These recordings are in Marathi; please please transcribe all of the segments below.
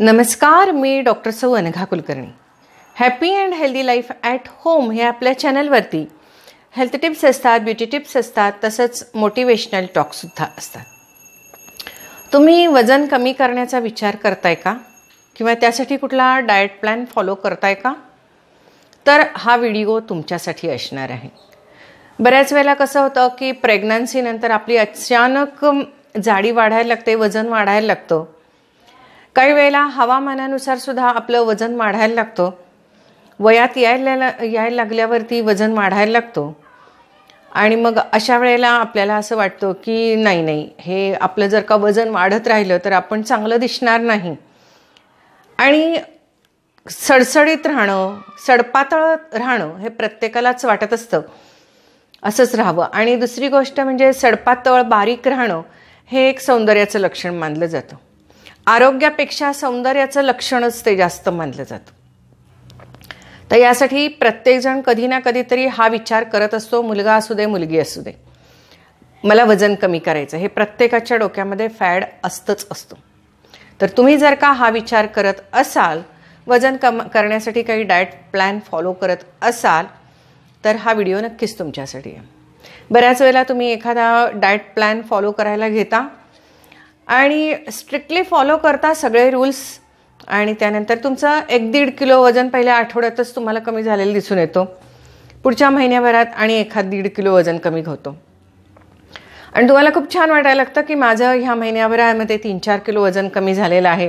नमस्कार मी डॉक्टर सौ Anagha Kulkarni happy and healthy life at home हे आपल्या चॅनलवरती हेल्थ टिप्स असतात ब्युटी टिप्स असतात तसंच मोटिवेशनल टॉकसुद्धा असतात तुम्ही वजन कमी करण्याचा विचार करताय का किंवा त्यासाठी कुठला डाएट प्लॅन फॉलो करताय का तर हा व्हिडिओ तुमच्यासाठी असणार आहे बऱ्याच वेळेला कसं होतं की प्रेग्नन्सीनंतर आपली अचानक जाडी वाढायला लागते वजन वाढायला लागतं काही वेळेला हवामानानुसार सुद्धा आपलं वजन वाढायला लागतं वयात यायला यायला लागल्यावरती वजन वाढायला लागतो आणि मग अशा वेळेला आपल्याला असं वाटतं की नाही नाही हे आपलं जर का वजन वाढत राहिलं तर आपण चांगलं दिसणार नाही आणि सडसडीत राहणं सडपातळ राहणं हे प्रत्येकालाच वाटत असतं असंच राहावं आणि दुसरी गोष्ट म्हणजे सडपातळ बारीक राहणं हे एक सौंदर्याचं लक्षण मानलं जातं आरोग्यापेक्षा सौंदर्याचं लक्षणच ते जास्त मानलं जातं तर यासाठी प्रत्येकजण कधी ना कधीतरी हा विचार करत असतो मुलगा असू दे मुलगी असू दे मला वजन कमी करायचं हे प्रत्येकाच्या डोक्यामध्ये फॅड असतंच असतो तर तुम्ही जर का हा विचार करत असाल वजन कम करण्यासाठी काही डाएट प्लॅन फॉलो करत असाल तर हा व्हिडिओ नक्कीच तुमच्यासाठी आहे बऱ्याच वेळेला तुम्ही एखादा डाएट प्लॅन फॉलो करायला घेता आणि स्ट्रिक्टली फॉलो करता सगळे रूल्स आणि त्यानंतर तुमचं एक दीड किलो वजन पहिल्या आठवड्यातच तुम्हाला कमी झालेलं दिसून येतो पुढच्या महिन्याभरात आणि एखाद दीड किलो वजन कमी होतो आणि तुम्हाला खूप छान वाटायला लागतं की माझं ह्या महिन्याभरामध्ये तीन चार किलो वजन कमी झालेलं आहे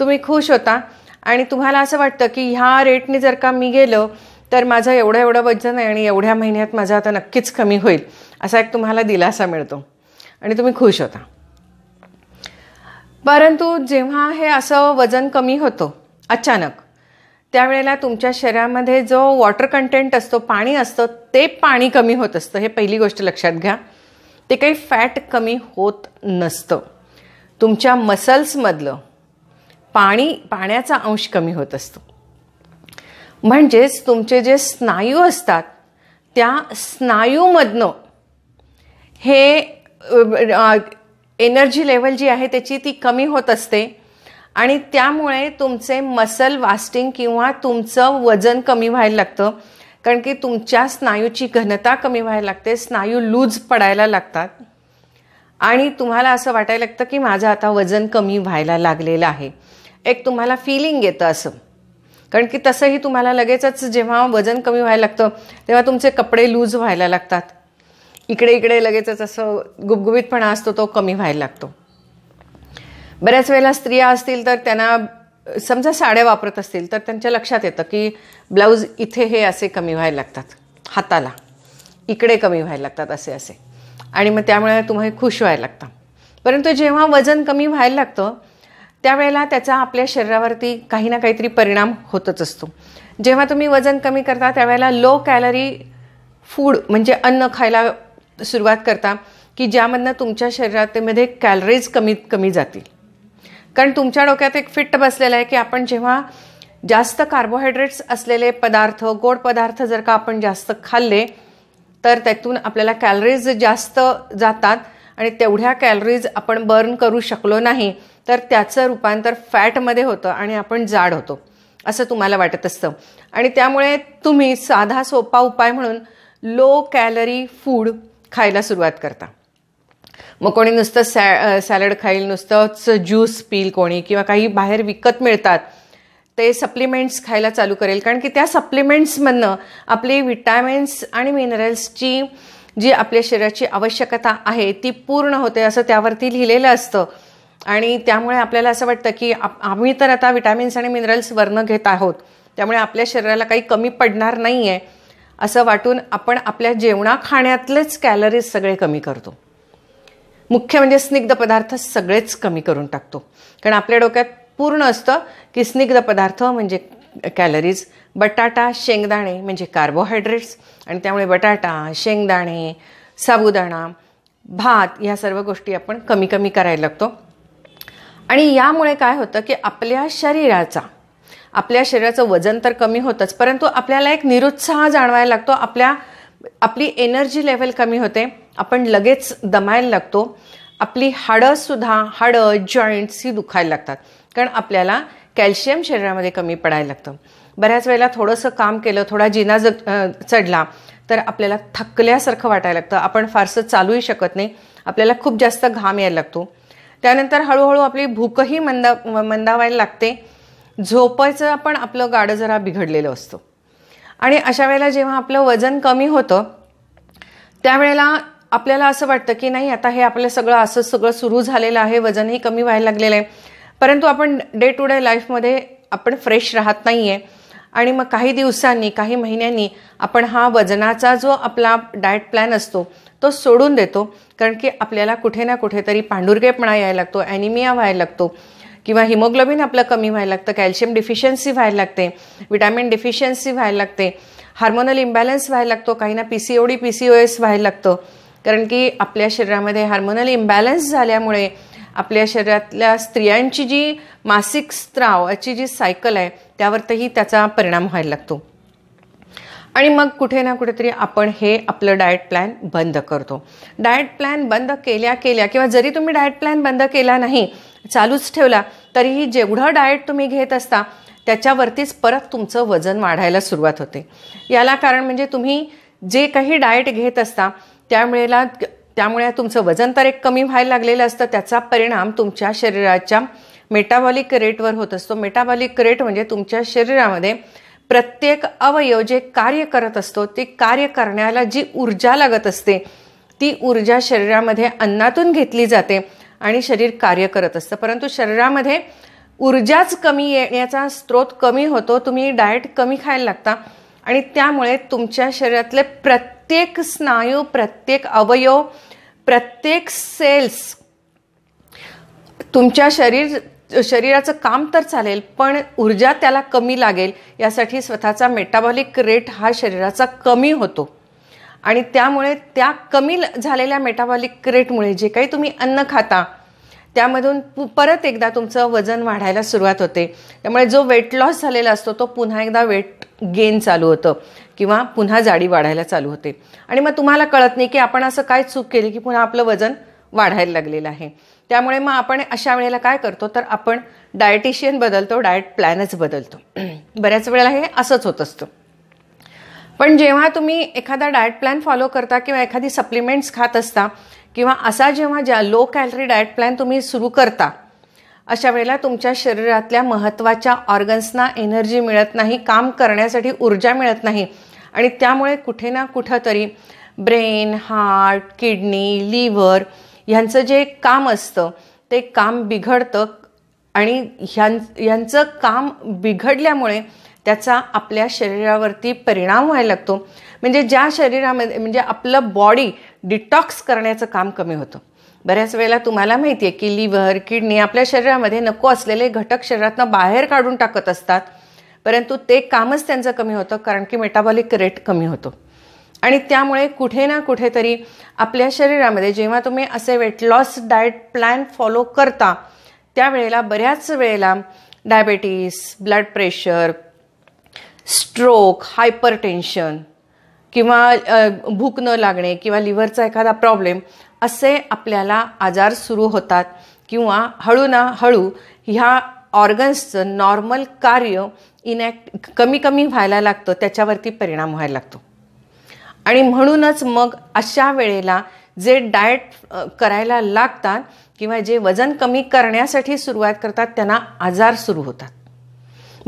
तुम्ही खुश होता आणि तुम्हाला असं वाटतं की ह्या रेटने जर का मी गेलो तर माझं एवढं एवढं वजन आहे आणि एवढ्या महिन्यात माझं आता नक्कीच कमी होईल असा एक तुम्हाला दिलासा मिळतो आणि तुम्ही खुश होता परंतु जेव्हा हे असं वजन कमी होतं अचानक त्यावेळेला तुमच्या शरीरामध्ये जो वॉटर कंटेंट असतो पाणी असतं ते पाणी कमी होत असतं हे पहिली गोष्ट लक्षात घ्या ते काही फॅट कमी होत नसतं तुमच्या मसल्समधलं पाणी पाण्याचा अंश कमी होत असतो म्हणजेच तुमचे जे स्नायू असतात त्या स्नायूमधनं हे एनर्जी लेवल जी आहे त्याची ती कमी होत असते आणि त्यामुळे तुमचे मसल वास्टिंग किंवा तुमचं वजन कमी व्हायला लागतं कारण की तुमच्या स्नायूची घनता कमी व्हायला लागते स्नायू लूज पडायला लागतात आणि तुम्हाला असं वाटायला लागतं की माझं आता वजन कमी व्हायला लागलेलं आहे एक तुम्हाला फिलिंग येतं असं कारण की तसंही तुम्हाला लगेचच जेव्हा वजन कमी व्हायला लागतं तेव्हा तुमचे कपडे लूज व्हायला लागतात इकडे इकडे लगेचच असं गुबगुबीतपणा असतो तो कमी व्हायला लागतो बऱ्याच वेळेला स्त्रिया असतील तर त्यांना समजा साड्या वापरत असतील तर त्यांच्या लक्षात येतं की ब्लाऊज इथे हे असे कमी व्हायला लागतात हाताला इकडे कमी व्हायला लागतात असे असे आणि मग त्यामुळे तुम्हाला खुश व्हायला लागतं परंतु जेव्हा वजन कमी व्हायला लागतं त्यावेळेला त्याचा आपल्या शरीरावरती काही ना काहीतरी परिणाम होतच असतो जेव्हा तुम्ही वजन कमी करता त्यावेळेला लो कॅलरी फूड म्हणजे अन्न खायला सुरुवात करता की ज्यामधनं तुमच्या शरीरातमध्ये कॅलरीज कमीत कमी जातील कारण तुमच्या डोक्यात एक फिट बसलेलं आहे की आपण जेव्हा जास्त कार्बोहायड्रेट्स असलेले पदार्थ गोड पदार्थ जर का आपण जास्त खाल्ले तर त्यातून आपल्याला कॅलरीज जास्त जातात आणि तेवढ्या कॅलरीज आपण बर्न करू शकलो नाही तर त्याचं रूपांतर फॅटमध्ये होतं आणि आपण जाड होतो असं तुम्हाला वाटत असतं आणि त्यामुळे तुम्ही साधा सोपा उपाय म्हणून लो कॅलरी फूड खायला सुरुवात करता मग कोणी नुसतं सॅ सॅलड खाईल नुसतंच ज्यूस पील कोणी किंवा काही बाहेर विकत मिळतात ते सप्लिमेंट्स खायला चालू करेल कारण की त्या सप्लिमेंट्समधनं आपली विटॅमिन्स आणि मिनरल्सची जी आपल्या शरीराची आवश्यकता आहे ती पूर्ण होते असं त्यावरती लिहिलेलं असतं आणि त्यामुळे आपल्याला असं वाटतं की आम्ही तर आता विटॅमिन्स आणि मिनरल्स वरनं घेत आहोत त्यामुळे आपल्या शरीराला काही कमी पडणार नाही आहे असं वाटून आपण आपल्या जेवणा खाण्यातलेच कॅलरीज सगळे कमी करतो मुख्य म्हणजे स्निग्ध पदार्थ सगळेच कमी करून टाकतो कारण आपल्या डोक्यात पूर्ण असतं की स्निग्ध पदार्थ म्हणजे कॅलरीज बटाटा शेंगदाणे म्हणजे कार्बोहायड्रेट्स आणि त्यामुळे बटाटा शेंगदाणे साबुदाणा भात या सर्व गोष्टी आपण कमी कमी करायला लागतो आणि यामुळे काय होतं की आपल्या शरीराचा आपल्या शरीराचं वजन तर कमी होतंच परंतु आपल्याला एक निरुत्साह जाणवायला लागतो आपल्या आपली एनर्जी लेवल कमी होते आपण लगेच दमायला लागतो आपली हाडंसुद्धा हाडं जॉईंट्स ही दुखायला लागतात कारण आपल्याला कॅल्शियम शरीरामध्ये कमी पडायला लागतं बऱ्याच वेळेला थोडंसं काम केलं थोडा जिना जग चढला तर आपल्याला थकल्यासारखं वाटायला लागतं आपण फारसं चालूही शकत नाही आपल्याला खूप जास्त घाम यायला लागतो त्यानंतर हळूहळू आपली भूकही मंदा मंदावायला लागते झोपायचं पण आपलं गाडं जरा बिघडलेलं असतं आणि अशा वेळेला जेव्हा आपलं वजन कमी होतं त्यावेळेला आपल्याला असं वाटतं की नाही आता हे आपलं सगळं असं सगळं सुरू झालेलं आहे वजनही कमी व्हायला लागलेलं आहे परंतु आपण डे टू डे लाईफमध्ये आपण फ्रेश राहत नाही आहे आणि मग काही दिवसांनी काही महिन्यांनी आपण हा वजनाचा जो आपला डाएट प्लॅन असतो तो सोडून देतो कारण की आपल्याला कुठे ना कुठेतरी पांडुरगेपणा यायला लागतो ॲनिमिया व्हायला लागतो किंवा हिमोग्लोबिन आपलं कमी व्हायला लागतं कॅल्शियम डिफिशियन्सी व्हायला लागते विटॅमिन डिफिशियन्सी व्हायला लागते हार्मोनल इम्बॅलन्स व्हायला लागतो काहींना P C O P C O S व्हायला लागतं कारण की आपल्या शरीरामध्ये हार्मोनल इम्बॅलन्स झाल्यामुळे आपल्या शरीरातल्या स्त्रियांची जी मासिक स्त्रावाची जी सायकल आहे त्यावरतही त्याचा परिणाम व्हायला लागतो आणि मग कुठे ना कुठेतरी आपण हे आपलं डाएट प्लॅन बंद करतो डाएट प्लॅन बंद केल्या केल्या किंवा जरी तुम्ही डाएट प्लॅन बंद केला नाही चालूच ठेवला तरीही जेवढं डाएट तुम्ही घेत असता त्याच्यावरतीच परत तुमचं वजन वाढायला सुरुवात होते याला कारण म्हणजे तुम्ही जे काही डाएट घेत असता त्यामुळेला त्यामुळे तुमचं वजन तर एक कमी व्हायला लागलेलं असतं त्याचा परिणाम तुमच्या शरीराच्या मेटाबॉलिक रेटवर होत असतो मेटाबॉलिक रेट म्हणजे तुमच्या शरीरामध्ये प्रत्येक अवयव जे कार्य करत असतो ते कार्य करण्याला जी ऊर्जा लागत असते ती ऊर्जा शरीरामध्ये अन्नातून घेतली जाते आणि शरीर कार्य करत असतं परंतु शरीरामध्ये ऊर्जाच कमी येण्याचा स्रोत कमी होतो तुम्ही डाएट कमी खायला लागता आणि त्यामुळे तुमच्या शरीरातले प्रत्येक स्नायू प्रत्येक अवयव प्रत्येक सेल्स तुमच्या शरीर शरीराचं काम तर चालेल पण ऊर्जा त्याला कमी लागेल यासाठी स्वतःचा मेटाबॉलिक रेट हा शरीराचा कमी होतो आणि त्यामुळे त्या कमी झालेल्या मेटाबॉलिक रेटमुळे जे काही तुम्ही अन्न खाता त्यामधून परत एकदा तुमचं वजन वाढायला सुरुवात होते त्यामुळे जो वेट लॉस झालेला असतो तो पुन्हा एकदा वेट गेन चालू होतं किंवा पुन्हा जाडी वाढायला चालू होते आणि मग तुम्हाला कळत नाही की आपण असं काय चूक केली की पुन्हा आपलं वजन वाढायला लागलेला आहे त्यामुळे मग आपण अशा वेळेला काय करतो तर आपण डायटिशियन बदलतो डायट प्लॅनच बदलतो बऱ्याच वेळेला हे असंच होत असतं पण जेव्हा तुम्ही एखादा डाएट प्लॅन फॉलो करता किंवा एखादी सप्लिमेंट्स खात असता किंवा असा जेव्हा ज्या लो कॅलरी डायट प्लॅन तुम्ही सुरू करता अशा वेळेला तुमच्या शरीरातल्या महत्त्वाच्या ऑर्गन्सना एनर्जी मिळत नाही काम करण्यासाठी ऊर्जा मिळत नाही आणि त्यामुळे कुठे ना कुठंतरी ब्रेन हार्ट किडनी लिव्हर ह्यांचं जे काम असतं ते काम बिघडतं आणि ह्यां ह्यांचं काम बिघडल्यामुळे त्याचा आपल्या शरीरावरती परिणाम व्हायला लागतो म्हणजे ज्या शरीरामध्ये म्हणजे आपलं बॉडी डिटॉक्स करण्याचं काम कमी होतं बऱ्याच वेळेला तुम्हाला माहिती आहे की लिव्हर किडनी आपल्या शरीरामध्ये नको असलेले घटक शरीरातनं बाहेर काढून टाकत असतात परंतु ते कामच त्यांचं कमी होतं कारण की मेटाबॉलिक रेट कमी होतो आणि त्यामुळे कुठे ना कुठेतरी आपल्या शरीरामध्ये जेव्हा तुम्ही असे weight loss diet plan follow करता त्यावेळेला बऱ्याच वेळेला diabetes blood pressure stroke hypertension किंवा भूक न लागणे किंवा लिव्हरचा एखादा प्रॉब्लेम असे आपल्याला आजार सुरू होतात किंवा हळू ना हळू ह्या ऑर्गन्सचं नॉर्मल कार्य इनॅक्ट कमी कमी व्हायला लागतं त्याच्यावरती परिणाम व्हायला लागतो आणि म्हणूनच मग अशा वेळेला जे डाएट करायला लागतात किंवा जे वजन कमी करण्यासाठी सुरुवात करतात त्यांना आजार सुरू होतात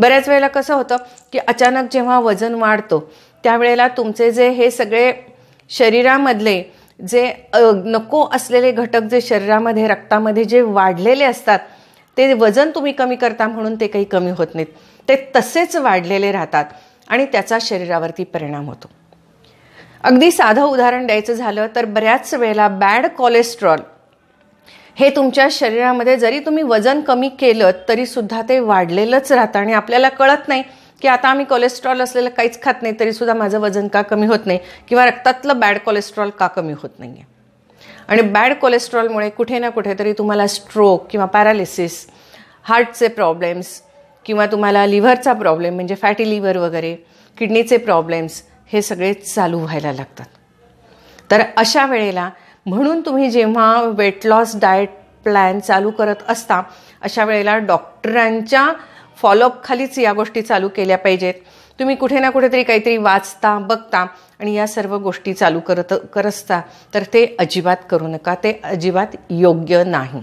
बऱ्याच वेळेला कसं होतं की अचानक जेव्हा वजन वाढतो त्यावेळेला तुमचे जे हे सगळे शरीरामधले जे नको असलेले घटक जे शरीरामध्ये रक्तामध्ये जे वाढलेले असतात ते वजन तुम्ही कमी करता म्हणून ते काही कमी होत नाहीत ते तसेच वाढलेले राहतात आणि त्याचा शरीरावरती परिणाम होतो अगदी साधं उदाहरण द्यायचं झालं तर बऱ्याच वेळेला बॅड कोलेस्ट्रॉल हे तुमच्या शरीरामध्ये जरी तुम्ही वजन कमी केलं तरीसुद्धा ते वाढलेलंच राहतं आणि आपल्याला कळत नाही की आता आम्ही कोलेस्ट्रॉल असलेलं काहीच खात नाही तरीसुद्धा माझं वजन का कमी होत नाही किंवा रक्तातलं बॅड कोलेस्ट्रॉल का कमी होत नाही आहे आणि बॅड कोलेस्ट्रॉलमुळे कुठे ना कुठेतरी तुम्हाला स्ट्रोक किंवा पॅरालिसिस हार्टचे प्रॉब्लेम्स किंवा तुम्हाला लिव्हरचा प्रॉब्लेम म्हणजे फॅटी लिव्हर वगैरे किडनीचे प्रॉब्लेम्स हे सगळे चालू व्हायला लागतात तर अशा वेळेला म्हणून तुम्ही जेव्हा वेट लॉस डाएट प्लॅन चालू करत असता अशा वेळेला डॉक्टरांच्या फॉलोअपखालीच या गोष्टी चालू केल्या पाहिजेत तुम्ही कुठे ना कुठेतरी काहीतरी वाचता बघता आणि या सर्व गोष्टी चालू करत करसता तर ते अजिबात करू नका ते अजिबात योग्य नाही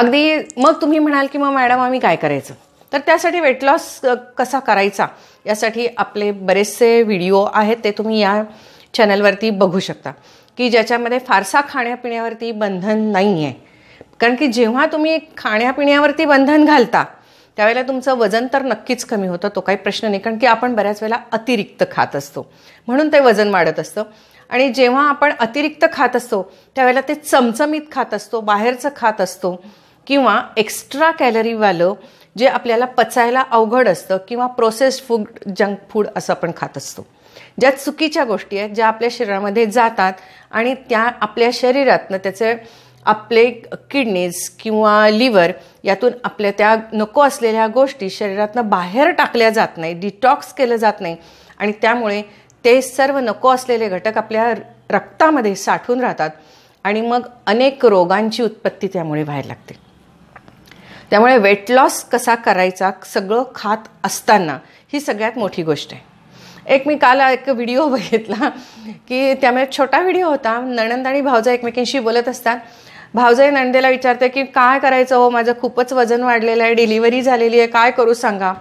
अगदी मग तुम्ही म्हणाल की मग मॅडम आम्ही काय करायचं तर त्यासाठी वेट लॉस कसा करायचा यासाठी आपले बरेचसे व्हिडिओ आहेत ते तुम्ही या चॅनलवरती बघू शकता की ज्याच्यामध्ये फारसा खाण्यापिण्यावरती बंधन नाही आहे कारण की जेव्हा तुम्ही खाण्यापिण्यावरती बंधन घालता त्यावेळेला तुमचं वजन तर नक्कीच कमी होतं तो काही प्रश्न नाही कारण की आपण बऱ्याच वेळेला अतिरिक्त खात असतो म्हणून ते वजन वाढत असतं आणि जेव्हा आपण अतिरिक्त खात असतो त्यावेळेला ते चमचमीत खात असतो बाहेरचं खात असतो किंवा एक्स्ट्रा कॅलरीवालं जे आपल्याला पचायला अवघड असतं किंवा प्रोसेस्ड फूड जंक फूड असं आपण खात असतो ज्या चुकीच्या गोष्टी आहेत ज्या आपल्या शरीरामध्ये जातात आणि त्या आपल्या शरीरातनं त्याचे आपले किडनीज किंवा लिव्हर यातून आपल्या त्या नको असलेल्या गोष्टी शरीरातनं बाहेर टाकल्या जात नाही डिटॉक्स केलं जात नाही आणि त्यामुळे ते सर्व नको असलेले घटक आपल्या रक्तामध्ये साठून राहतात आणि मग अनेक रोगांची उत्पत्ती त्यामुळे व्हायला लागते त्यामुळे वेट लॉस कसा करायचा सगळं खात असताना ही सगळ्यात मोठी गोष्ट आहे एक मी काल एक व्हिडिओ बघितला की त्यामुळे छोटा व्हिडिओ होता नणंद आणि भावजा एकमेकींशी बोलत असतात भावजाई नणंदेला विचारते की काय करायचं हो माझं खूपच वजन वाढलेलं आहे डिलिव्हरी झालेली आहे काय करू सांगा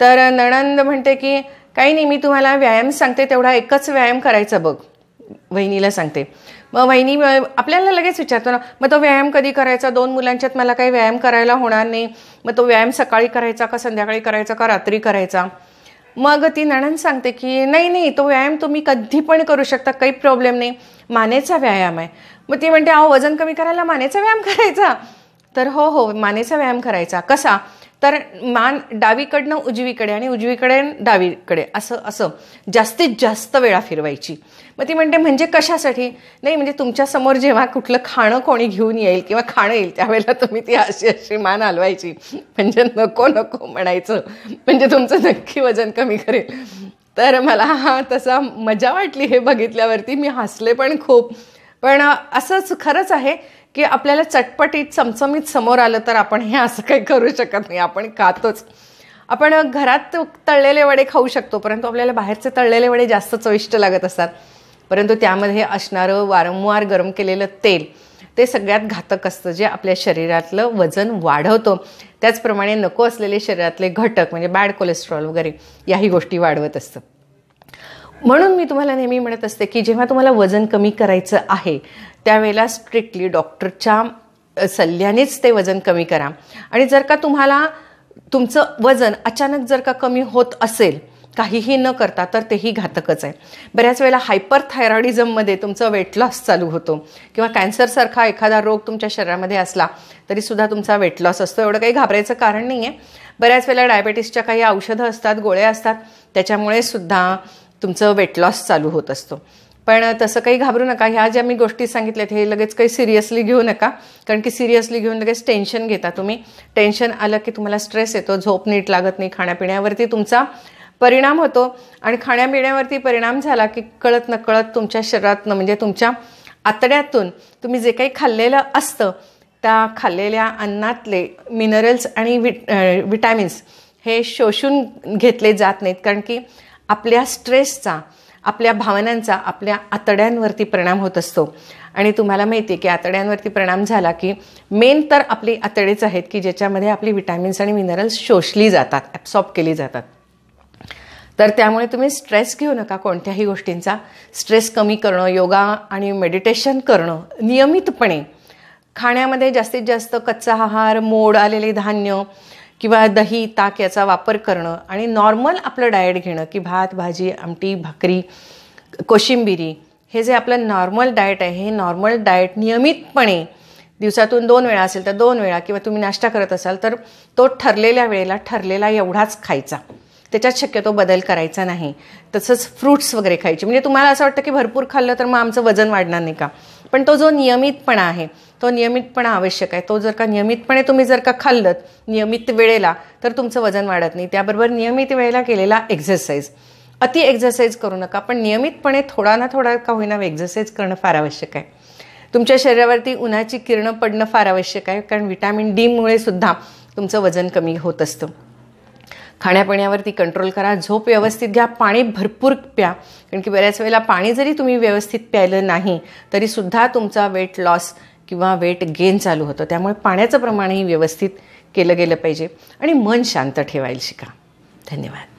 तर नणंद म्हणते की काही नाही मी तुम्हाला व्यायाम सांगते तेवढा एकच व्यायाम करायचा बघ वहिनीला सांगते मग वहिनी आपल्याला लगेच विचारतो ना मग तो व्यायाम कधी करायचा दोन मुलांच्यात मला काही व्यायाम करायला होणार नाही मग तो व्यायाम सकाळी करायचा का संध्याकाळी करायचा का रात्री करायचा मग ती नणंद सांगते की नाही नाही तो व्यायाम तुम्ही कधी पण करू शकता काही प्रॉब्लेम नाही मानेचा व्यायाम आहे मग ती म्हणते अहो वजन कमी करायला मानेचा व्यायाम करायचा तर हो हो मानेचा व्यायाम करायचा कसा तर मान डावीकडनं उजवीकडे आणि उजवीकडे डावीकडे असं असं जास्तीत जास्त वेळा फिरवायची मग ती म्हणते म्हणजे कशासाठी नाही म्हणजे तुमच्यासमोर जेव्हा कुठलं खाणं कोणी घेऊन येईल किंवा खाणं येईल त्यावेळेला तुम्ही ती अशी अशी मान हलवायची म्हणजे नको नको म्हणायचं म्हणजे तुमचं नक्की वजन कमी करेल तर मला हा तसा मजा वाटली हे बघितल्यावरती मी हसले पण खूप पण असंच खरंच आहे की आपल्याला चटपटीत चमचमीत समोर आलं तर आपण हे असं काही करू शकत नाही आपण खातोच आपण घरात तळलेले वडे खाऊ शकतो परंतु आपल्याला बाहेरचे तळलेले वडे जास्त चविष्ट लागत असतात परंतु त्यामध्ये असणारं वारंवार गरम केलेलं तेल ते सगळ्यात घातक असतं जे आपल्या शरीरातलं वजन वाढवतं त्याचप्रमाणे नको असलेले शरीरातले घटक म्हणजे बॅड कोलेस्ट्रॉल वगैरे याही गोष्टी वाढवत असतं म्हणून मी तुम्हाला नेहमी म्हणत असते की जेव्हा तुम्हाला वजन कमी करायचं आहे त्यावेळेला स्ट्रिक्टली डॉक्टरच्या सल्ल्यानेच ते वजन कमी करा आणि जर का तुम्हाला तुमचं वजन अचानक जर का कमी होत असेल काहीही न करता तर तेही घातकच आहे बऱ्याच वेळेला हायपर थायरॉइडिझममध्ये तुमचं वेट लॉस चालू होतो किंवा कॅन्सरसारखा एखादा रोग तुमच्या शरीरामध्ये असला तरीसुद्धा तुमचा वेट लॉस असतो एवढं काही घाबरायचं कारण नाही आहे बऱ्याच वेळेला डायबेटीसच्या काही औषधं असतात गोळ्या असतात त्याच्यामुळे सुद्धा तुमचं वेट लॉस चालू होत असतो पण तसं काही घाबरू नका ह्या ज्या मी गोष्टी सांगितल्यात हे लगेच काही सिरियसली घेऊ नका कारण की सिरियसली घेऊन लगेच टेन्शन घेता तुम्ही टेन्शन आलं की तुम्हाला स्ट्रेस येतो झोप नीट लागत नाही खाण्यापिण्यावरती तुमचा परिणाम होतो आणि खाण्यापिण्यावरती परिणाम झाला की कळत नकळत तुमच्या शरीरातनं म्हणजे तुमच्या आतड्यातून तुम्ही जे काही खाल्लेलं असतं त्या खाल्लेल्या अन्नातले मिनरल्स आणि विट विटॅमिन्स हे शोषून घेतले जात नाहीत कारण की आपल्या स्ट्रेसचा आपल्या भावनांचा आपल्या आतड्यांवरती परिणाम होत असतो आणि तुम्हाला माहिती आहे की आतड्यांवरती परिणाम झाला की मेन तर आपली आतडेच आहेत की ज्याच्यामध्ये आपली विटॅमिन्स आणि मिनरल्स शोषली जातात ॲब्सॉर्ब केली जातात तर त्यामुळे तुम्ही स्ट्रेस घेऊ नका कोणत्याही गोष्टींचा स्ट्रेस कमी करणं योगा आणि मेडिटेशन करणं नियमितपणे खाण्यामध्ये जास्तीत जास्त कच्चा आहार मोड आलेले धान्य किंवा दही ताक याचा वापर करणं आणि नॉर्मल आपलं डाएट घेणं की भात भाजी आमटी भाकरी कोशिंबिरी हे जे आपलं नॉर्मल डाएट आहे हे नॉर्मल डाएट नियमितपणे दिवसातून दोन वेळा असेल तर दोन वेळा किंवा तुम्ही नाश्ता करत असाल तर तो ठरलेल्या वेळेला ठरलेला एवढाच खायचा त्याच्यात शक्यतो बदल करायचा नाही तसंच फ्रूट्स वगैरे खायचे म्हणजे तुम्हाला असं वाटतं की भरपूर खाल्लं तर मग आमचं वजन वाढणार नाही का पण तो जो नियमितपणा आहे तो नियमितपणा आवश्यक आहे तो जर का नियमितपणे तुम्ही जर का खाल्लत नियमित वेळेला तर तुमचं वजन वाढत नाही त्याबरोबर नियमित वेळेला केलेला एक्झरसाईज अति एक्झरसाईज करू नका पण नियमितपणे थोडा ना थोडा का होईना एक्झरसाईज करणं फार आवश्यक आहे तुमच्या शरीरावरती उन्हाची किरणं पडणं फार आवश्यक आहे कारण विटॅमिन डीमुळे सुद्धा तुमचं वजन कमी होत असतं खाण्यापिण्यावरती कंट्रोल करा झोप व्यवस्थित घ्या पाणी भरपूर प्या कारण की बऱ्याच वेळेला पाणी जरी तुम्ही व्यवस्थित प्यायलं नाही तरीसुद्धा तुमचा वेट लॉस किंवा वेट गेन चालू होतं त्यामुळे पाण्याचं प्रमाणही व्यवस्थित केलं गेलं पाहिजे आणि मन शांत ठेवायला शिका धन्यवाद